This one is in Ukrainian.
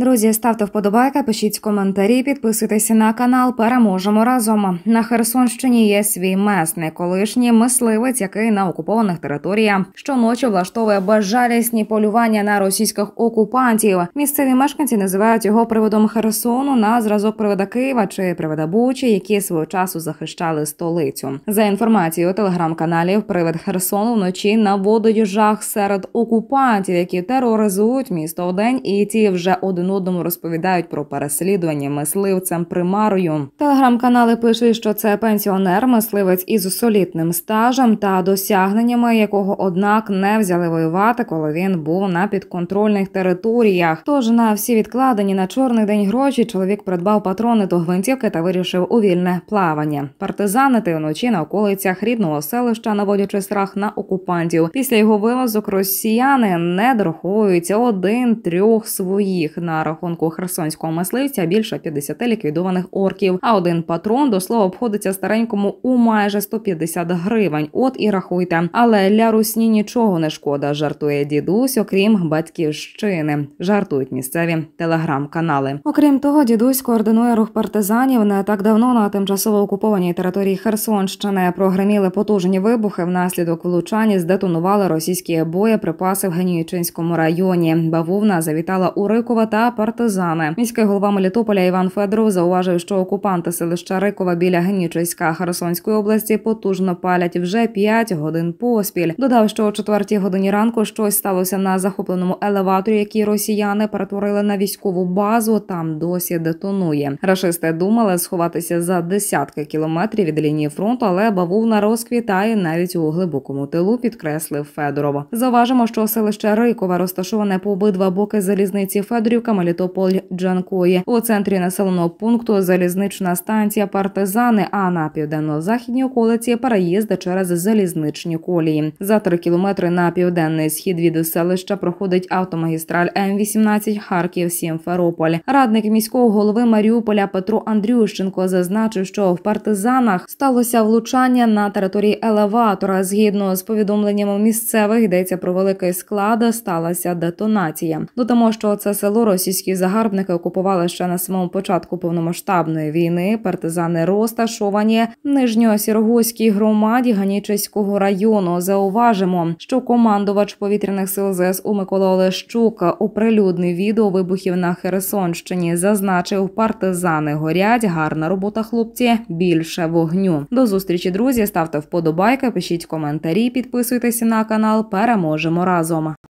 Друзі, ставте вподобайка, пишіть коментарі, підписуйтеся на канал. Переможемо разом. На Херсонщині є свій месний колишній мисливець, який на окупованих територіях щоночі влаштовує безжалісні полювання на російських окупантів. Місцеві мешканці називають його приводом Херсону на зразок привода Києва чи привода Бучі, які свого часу захищали столицю. За інформацією телеграм-каналів, привид Херсону вночі наводить жах серед окупантів, які тероризують місто в день і ті вже один один одному розповідають про переслідування мисливцем примарою. Телеграм-канали пишуть, що це пенсіонер, мисливець із солітним стажем та досягненнями, якого однак не взяли воювати, коли він був на підконтрольних територіях. Тож на всі відкладені на чорний день гроші чоловік придбав патрони до гвинтівки та вирішив у вільне плавання. Партизани та вночі на околицях рідного селища, наводячи страх на окупантів. Після його вилазок росіяни не дораховуються один трьох своїх на на рахунку херсонського мисливця більше 50 ліквідованих орків. А один патрон до слова обходиться старенькому у майже 150 гривень. От і рахуйте, але для русні нічого не шкода. Жартує дідусь, окрім батьківщини. Жартують місцеві телеграм-канали. Окрім того, дідусь координує рух партизанів не так давно на тимчасово окупованій території Херсонщини. Прогреміли потужні вибухи внаслідок влучання здетонували російські боєприпаси в Геніючинському районі. Бавовна завітала у Рикова та та партизани. Міський голова Мелітополя Іван Федоров зауважив, що окупанти селища Рикова біля Генічеська Херсонської області потужно палять вже 5 годин поспіль. Додав, що о 4 годині ранку щось сталося на захопленому елеваторі, який росіяни перетворили на військову базу. Там досі детонує. Рашисти думали сховатися за десятки кілометрів від лінії фронту, але бавовна розквітає навіть у глибокому тилу. Підкреслив Федоров. Зауважимо, що селище Рикова розташоване по обидва боки залізниці Федорівка. Авдіївка, Мелітополь, Джанкої. У центрі населеного пункту залізнична станція партизани. А на південно-західній околиці переїзди через залізничні колії. За три кілометри на південний схід від селища проходить автомагістраль М-18 Харків Сімферополь. Радник міського голови Маріуполя Петро Андрющенко зазначив, що в партизанах сталося влучання на території елеватора. Згідно з повідомленнями місцевих йдеться про великий склад, сталася детонація. До того, що це село російські загарбники окупували ще на самому початку повномасштабної війни. Партизани розташовані в нижньосірогузькій громаді Ганічеського району. Зауважимо, що командувач повітряних сил ЗСУ Микола Олещук оприлюднив відео вибухів на Херсонщині. Зазначив, партизани горять. Гарна робота, хлопці. Більше вогню. До зустрічі, друзі. Ставте вподобайки, пишіть коментарі, підписуйтесь на канал. Переможемо разом.